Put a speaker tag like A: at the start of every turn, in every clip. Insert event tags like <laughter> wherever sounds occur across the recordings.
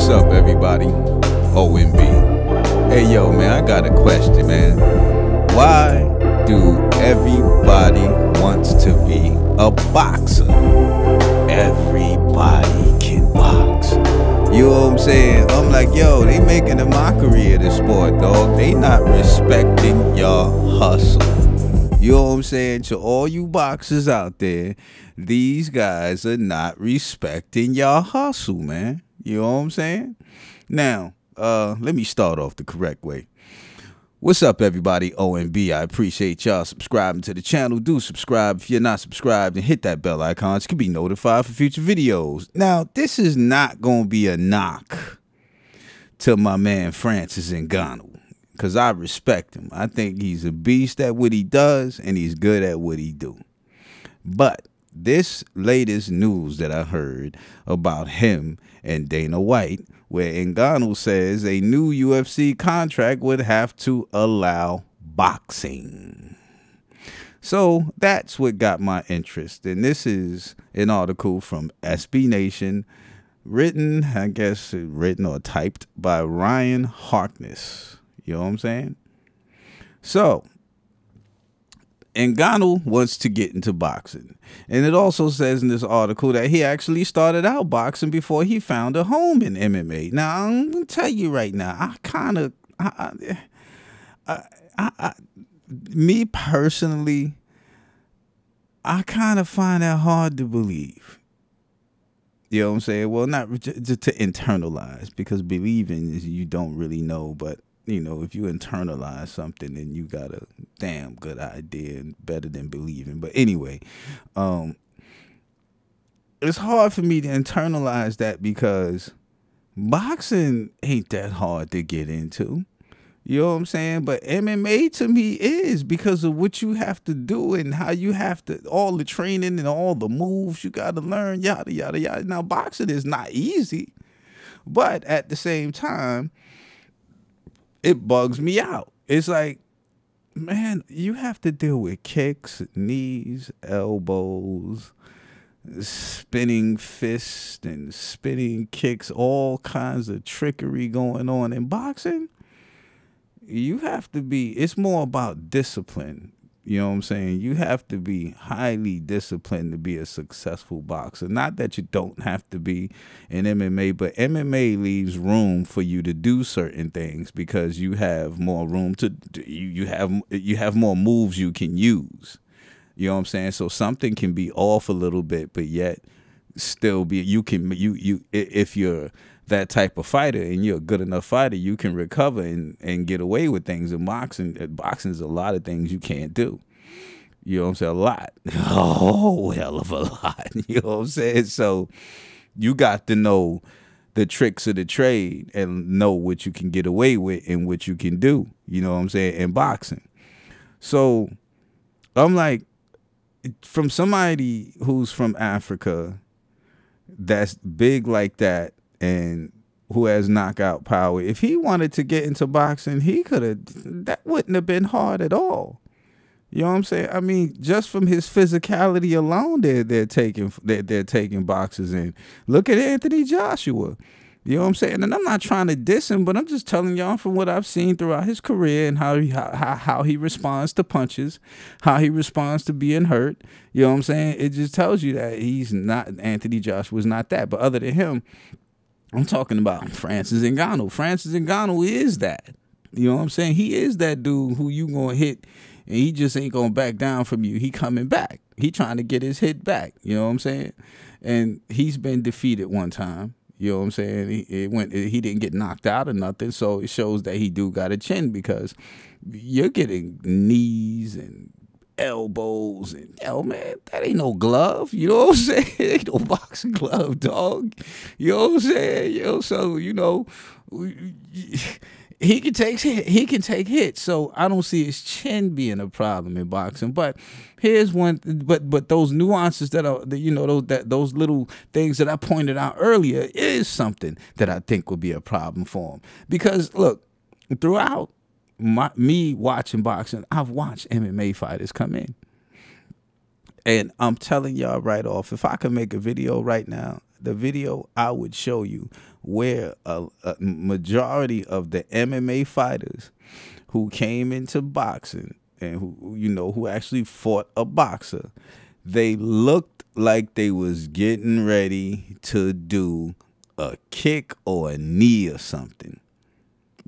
A: What's up, everybody? OMB. Hey, yo, man, I got a question, man. Why do everybody wants to be a boxer? Everybody can box. You know what I'm saying? I'm like, yo, they making a mockery of the sport, dog. They not respecting your hustle. You know what I'm saying? To all you boxers out there, these guys are not respecting y'all hustle, man. You know what I'm saying? Now, uh, let me start off the correct way. What's up, everybody? OMB. I appreciate y'all subscribing to the channel. Do subscribe if you're not subscribed and hit that bell icon so you can be notified for future videos. Now, this is not going to be a knock to my man Francis Ngannou because I respect him. I think he's a beast at what he does and he's good at what he do. But this latest news that I heard about him and Dana White, where Ngannou says a new UFC contract would have to allow boxing. So that's what got my interest. And this is an article from SB Nation, written, I guess, written or typed by Ryan Harkness. You know what I'm saying? So Ngannou wants to get into boxing. And it also says in this article that he actually started out boxing before he found a home in MMA. Now, I'm going to tell you right now, I kind of, I, I, I, I, me personally, I kind of find that hard to believe. You know what I'm saying? Well, not just to internalize because believing is you don't really know, but you know, if you internalize something, then you gotta damn good idea better than believing. But anyway, um, it's hard for me to internalize that because boxing ain't that hard to get into. You know what I'm saying? But MMA to me is because of what you have to do and how you have to all the training and all the moves you got to learn, yada yada yada. Now boxing is not easy, but at the same time, it bugs me out. It's like man, you have to deal with kicks, knees, elbows, spinning fists, and spinning kicks, all kinds of trickery going on in boxing. You have to be, it's more about discipline you know what I'm saying? You have to be highly disciplined to be a successful boxer. Not that you don't have to be in MMA, but MMA leaves room for you to do certain things because you have more room to you, have you have more moves you can use. You know what I'm saying? So something can be off a little bit, but yet still be you can you you if you're that type of fighter and you're a good enough fighter, you can recover and, and get away with things. And boxing uh, boxing is a lot of things you can't do. You know what I'm saying? A lot. <laughs> Oh, hell of a lot. <laughs> You know what I'm saying? So you got to know the tricks of the trade and know what you can get away with and what you can do. You know what I'm saying? In boxing. So I'm like, from somebody who's from Africa that's big like that and who has knockout power. If he wanted to get into boxing, he could have that wouldn't have been hard at all. You know what I'm saying? I mean, just from his physicality alone, they're they're taking they're, they're taking boxes in. Look at Anthony Joshua. You know what I'm saying? And I'm not trying to diss him, but I'm just telling y'all from what I've seen throughout his career and how he how, how he responds to punches, how he responds to being hurt. You know what I'm saying? It just tells you that he's not Anthony Josh was not that. But other than him, I'm talking about Francis Ngannou. Francis Ngannou is that. You know what I'm saying? He is that dude who you gonna hit and he just ain't gonna back down from you. He coming back. He trying to get his hit back. You know what I'm saying? And he's been defeated one time. You know what I'm saying? He, it went. He didn't get knocked out or nothing, so it shows that he do got a chin because you're getting knees and elbows and yo man, that ain't no glove. You know what I'm <laughs> saying? ain't no boxing glove, dog. You know what I'm saying? Yo, so you know, he can take he can take hits, so I don't see his chin being a problem in boxing. But here's one, but but those nuances that are you know those that those little things that I pointed out earlier is something that I think would be a problem for him because look, throughout my, me watching boxing, I've watched MMA fighters come in. And I'm telling y'all right off, if I could make a video right now the video, I would show you where a, a majority of the MMA fighters who came into boxing and who you know who actually fought a boxer, they looked like they was getting ready to do a kick or a knee or something.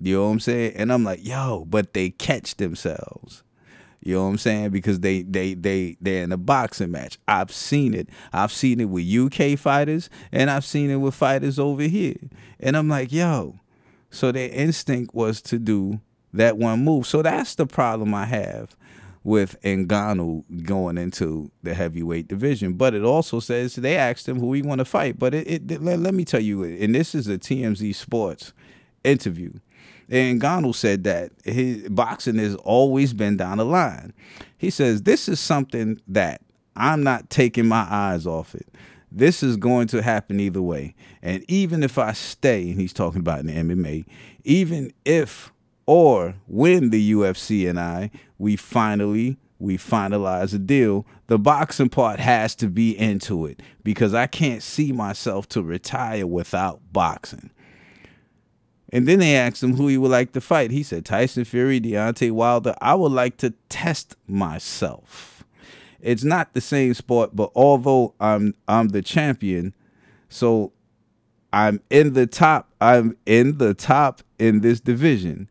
A: You know what I'm saying? And I'm like, yo, but they catch themselves. You know what I'm saying? Because they they they they're in a boxing match. I've seen it. I've seen it with UK fighters and I've seen it with fighters over here. And I'm like, yo. So their instinct was to do that one move. So that's the problem I have with Ngannou going into the heavyweight division. But it also says they asked him who he want to fight. But it, it let, let me tell you, and this is a TMZ Sports interview and Gonald said that his boxing has always been down the line. He says, This is something that I'm not taking my eyes off it. This is going to happen either way. And even if I stay, and he's talking about in the MMA, even if or when the UFC and I, we finally we finalize a deal, the boxing part has to be into it because I can't see myself to retire without boxing. And then they asked him who he would like to fight. He said, Tyson Fury, Deontay Wilder. I would like to test myself. It's not the same sport, but although I'm I'm the champion, so I'm in the top, I'm in the top in this division.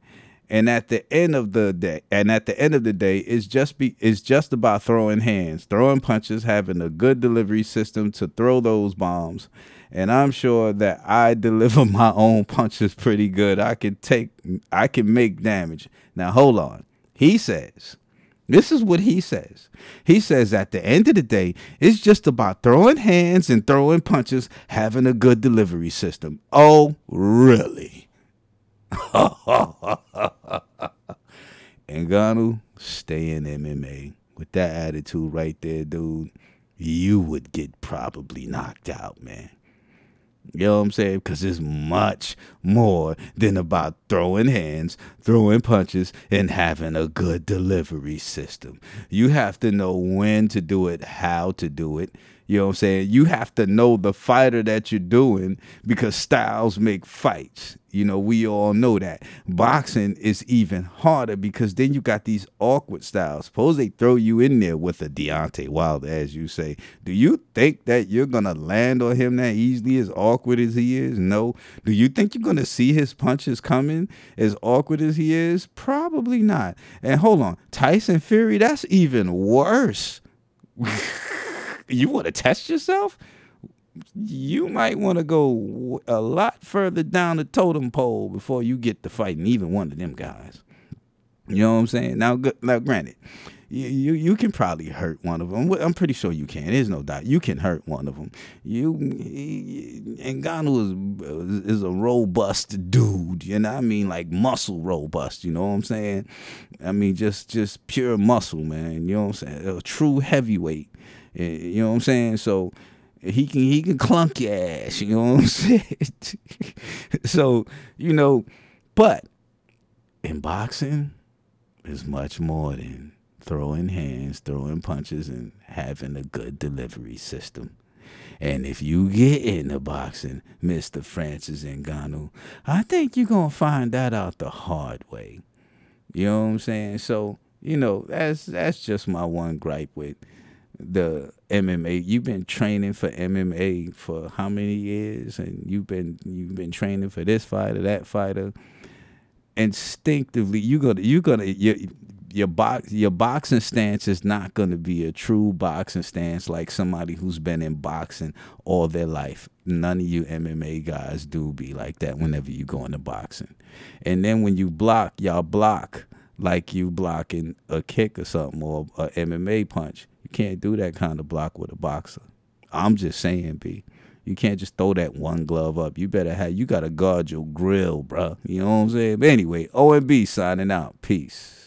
A: And at the end of the day, and at the end of the day, it's just be it's just about throwing hands, throwing punches, having a good delivery system to throw those bombs and I'm sure that I <laughs> deliver my own punches pretty good. I can take I can make damage. Now hold on. He says this is what he says. He says at the end of the day, it's just about throwing hands and throwing punches, having a good delivery system. Oh, really? <laughs> Ngannou, stay in MMA. With that attitude right there, dude, you would get probably knocked out, man. You know what I'm saying? Because it's much more than about throwing hands, throwing punches, and having a good delivery system. You have to know when to do it, how to do it, you know what I'm saying? You have to know the fighter that you're doing because styles make fights. You know, we all know that. Boxing is even harder because then you got these awkward styles. Suppose they throw you in there with a Deontay Wilder, as you say. Do you think that you're going to land on him that easily, as awkward as he is? No. Do you think you're going to see his punches coming as awkward as he is? Probably not. And hold on, Tyson Fury, that's even worse. <laughs> you want to test yourself? You might want to go a lot further down the totem pole before you get to fighting even one of them guys. You know what I'm saying? Now, now, granted, you, you, can probably hurt one of them. I'm pretty sure you can. There's no doubt. You can hurt one of them. You, Ngannou is, is a robust dude. You know what I mean? Like muscle robust. You know what I'm saying? I mean, just just pure muscle, man. You know what I'm saying? A true heavyweight. Eh, you know what I'm saying? So he can he can clunk your ass. You know what I'm <laughs> saying? so you know, but in boxing, is much more than throwing hands, throwing punches, and having a good delivery system. And if you get into boxing, Mr. Francis Ngannou, I think you're going to find that out the hard way. You know what I'm saying? So, you know, that's that's just my one gripe with the MMA. You've been training for MMA for how many years and you've been you've been training for this fighter, that fighter. Instinctively, you're going to you're going to your box your boxing stance is not going to be a true boxing stance like somebody who's been in boxing all their life. None of you MMA guys do be like that whenever you go into boxing. And then when you block, y'all block like you blocking a kick or something or a MMA punch. You can't do that kind of block with a boxer. I'm just saying, B. You can't just throw that one glove up. You better have you gotta guard your grill, bruh. You know what I'm saying? But anyway, O and B signing out. Peace.